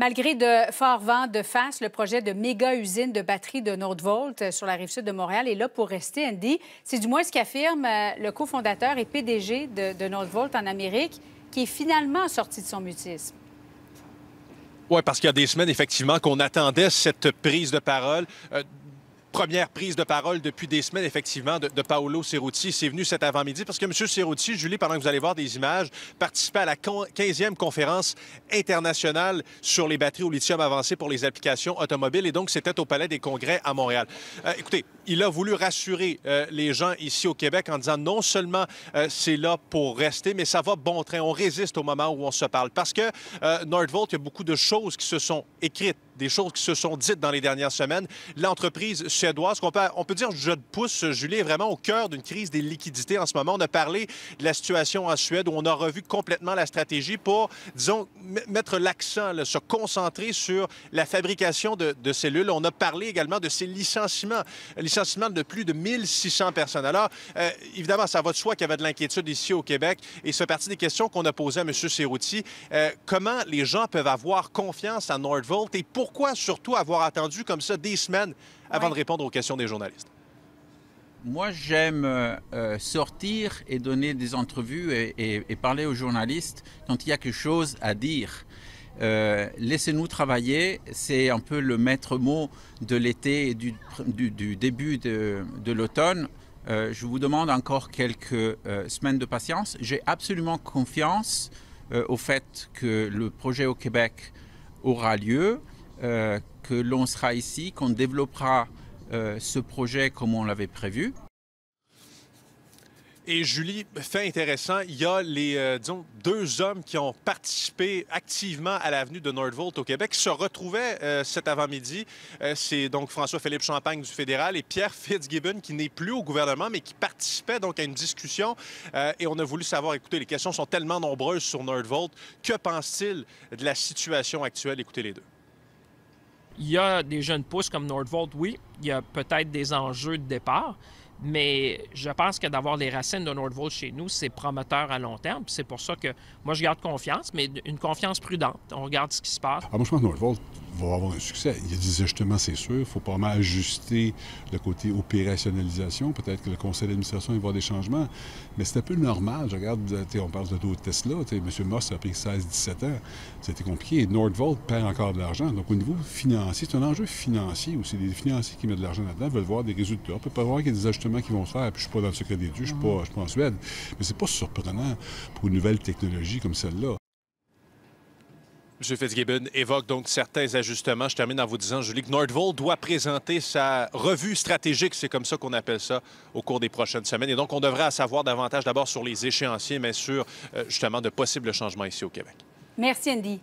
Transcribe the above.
Malgré de forts vents de face, le projet de méga-usine de batterie de Nordvolt euh, sur la rive sud de Montréal est là pour rester, Andy. C'est du moins ce qu'affirme euh, le cofondateur et PDG de, Nordvolt en Amérique, qui est finalement sorti de son mutisme. Oui, parce qu'il y a des semaines, effectivement, qu'on attendait cette prise de parole. Euh, première prise de parole depuis des semaines, effectivement, de, Paolo Cerruti. C'est venu cet avant-midi parce que M. Cerruti, Julie, pendant que vous allez voir des images, participait à la 15e conférence internationale sur les batteries au lithium avancé pour les applications automobiles. Et donc, c'était au Palais des Congrès à Montréal. Euh, écoutez, il a voulu rassurer euh, les gens ici au Québec en disant non seulement euh, c'est là pour rester, mais ça va bon train. On résiste au moment où on se parle. Parce que euh, Nordvolt, il y a beaucoup de choses qui se sont écrites des choses qui se sont dites dans les dernières semaines. L'entreprise suédoise, qu'on peut, on peut dire, je pousse, Julie, est vraiment au cœur d'une crise des liquidités en ce moment. On a parlé de la situation en Suède où on a revu complètement la stratégie pour, disons, mettre l'accent, se concentrer sur la fabrication de, de, cellules. On a parlé également de ces licenciements de plus de 1600 personnes. Alors, euh, évidemment, ça va de soi qu'il y avait de l'inquiétude ici au Québec et c'est partie des questions qu'on a posées à M. Sérouti. Euh, comment les gens peuvent avoir confiance à Nordvolt et pourquoi surtout avoir attendu comme ça des semaines avant de répondre aux questions des journalistes? Moi, j'aime euh, sortir et donner des entrevues et, parler aux journalistes quand il y a quelque chose à dire. Euh, laissez-nous travailler, c'est un peu le maître mot de l'été et du, début de, l'automne. Euh, je vous demande encore quelques euh, semaines de patience. J'ai absolument confiance au fait que le projet au Québec aura lieu, que l'on sera ici, qu'on développera ce projet comme on l'avait prévu. Et Julie, fait intéressant, il y a les euh, disons, deux hommes qui ont participé activement à l'avenue de Nordvolt au Québec qui se retrouvaient euh, cet avant-midi. Euh, c'est donc François-Philippe Champagne du fédéral et Pierre Fitzgibbon qui n'est plus au gouvernement mais qui participait donc à une discussion. et on a voulu savoir, écoutez, les questions sont tellement nombreuses sur Nordvolt. Que pense-t-il de la situation actuelle? Écoutez les deux. Il y a des jeunes pousses comme Nordvolt, oui. Il y a peut-être des enjeux de départ. Mais je pense que d'avoir les racines de Nordvolt chez nous, c'est prometteur à long terme. C'est pour ça que moi, je garde confiance, mais une confiance prudente. On regarde ce qui se passe. Ah, avoir un succès. Il y a des ajustements, c'est sûr. Il faut pas mal ajuster le côté opérationnalisation. Peut-être que le conseil d'administration va avoir des changements. Mais c'est un peu normal. Je regarde, on parle de taux de Tesla. M. Moss a pris 16-17 ans. C'était compliqué. Et Nordvolt perd encore de l'argent. Donc, au niveau financier, c'est un enjeu financier aussi. des financiers qui mettent de l'argent là-dedans veulent voir des résultats. On peut pas voir qu'il y a des ajustements qui vont se faire. Puis, je suis pas dans le secret des dieux. Je ne suis pas en Suède. Mais c'est pas surprenant pour une nouvelle technologie comme celle-là. M. Fitzgibbon évoque donc certains ajustements. Je termine en vous disant, Julie, que Nordvolt doit présenter sa revue stratégique, c'est comme ça qu'on appelle ça, au cours des prochaines semaines. Et donc, on devrait savoir davantage d'abord sur les échéanciers, mais sur euh, justement de possibles changements ici au Québec. Merci, Andy.